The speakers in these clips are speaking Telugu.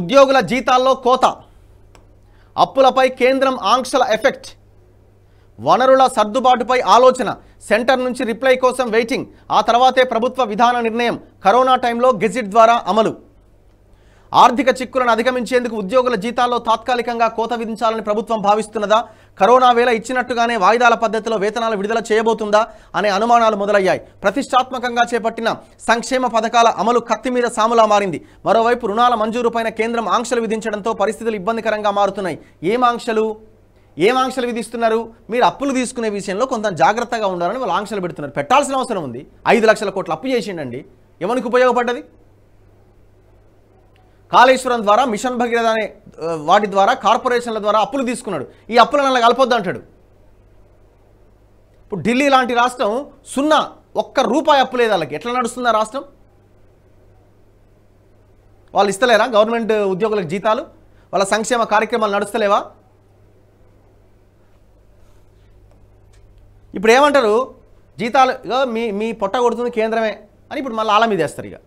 ఉద్యోగుల జీతాల్లో కోత అప్పులపై కేంద్రం ఆంక్షల ఎఫెక్ట్ వనరుల సర్దుబాటుపై ఆలోచన సెంటర్ నుంచి రిప్లై కోసం వెయిటింగ్ ఆ తర్వాతే ప్రభుత్వ విధాన నిర్ణయం కరోనా టైంలో గెజిట్ ద్వారా అమలు ఆర్థిక చిక్కులను అధిగమించేందుకు ఉద్యోగుల జీతాల్లో తాత్కాలికంగా కోత విధించాలని ప్రభుత్వం భావిస్తున్నదా కరోనా వేళ ఇచ్చినట్టుగానే వాయిదాల పద్ధతిలో వేతనాలు విడుదల చేయబోతుందా అనే అనుమానాలు మొదలయ్యాయి ప్రతిష్టాత్మకంగా చేపట్టిన సంక్షేమ పథకాల అమలు కత్తి మీద సాములా మారింది మరోవైపు రుణాల మంజూరుపైన కేంద్రం ఆంక్షలు విధించడంతో పరిస్థితులు ఇబ్బందికరంగా మారుతున్నాయి ఏం ఆంక్షలు ఏం ఆంక్షలు విధిస్తున్నారు మీరు అప్పులు తీసుకునే విషయంలో కొంత జాగ్రత్తగా ఉండాలని వాళ్ళు ఆంక్షలు పెడుతున్నారు పెట్టాల్సిన అవసరం ఉంది ఐదు లక్షల కోట్లు అప్పు చేసిండండి ఏమనికి ఉపయోగపడ్డది కాళేశ్వరం ద్వారా మిషన్ భగీరథ అనే వాటి ద్వారా కార్పొరేషన్ల ద్వారా అప్పులు తీసుకున్నాడు ఈ అప్పులను అలా కలపొద్దు అంటాడు ఇప్పుడు ఢిల్లీ లాంటి రాష్ట్రం సున్నా ఒక్క రూపాయి అప్పు లేదు వాళ్ళకి ఎట్లా నడుస్తుంది ఆ రాష్ట్రం వాళ్ళు ఇస్తలేరా గవర్నమెంట్ ఉద్యోగులకు జీతాలు వాళ్ళ సంక్షేమ కార్యక్రమాలు నడుస్తలేవా ఇప్పుడు ఏమంటారు జీతాలు మీ మీ పొట్ట కొడుతుంది కేంద్రమే అని ఇప్పుడు మళ్ళీ ఆల మీద వేస్తారు ఇక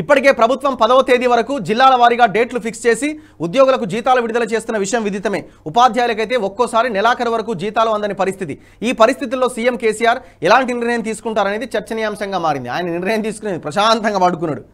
ఇప్పటికే ప్రభుత్వం పదవ తేదీ వరకు జిల్లాల వారీగా డేట్లు ఫిక్స్ చేసి ఉద్యోగులకు జీతాలు విడుదల చేస్తున్న విషయం విదితమే ఉపాధ్యాయులకైతే ఒక్కోసారి నెలాఖరు వరకు జీతాలు అందని పరిస్థితి ఈ పరిస్థితుల్లో సీఎం కేసీఆర్ ఎలాంటి నిర్ణయం తీసుకుంటారనేది చర్చనీయాంశంగా మారింది ఆయన నిర్ణయం తీసుకునేది ప్రశాంతంగా పడుకున్నాడు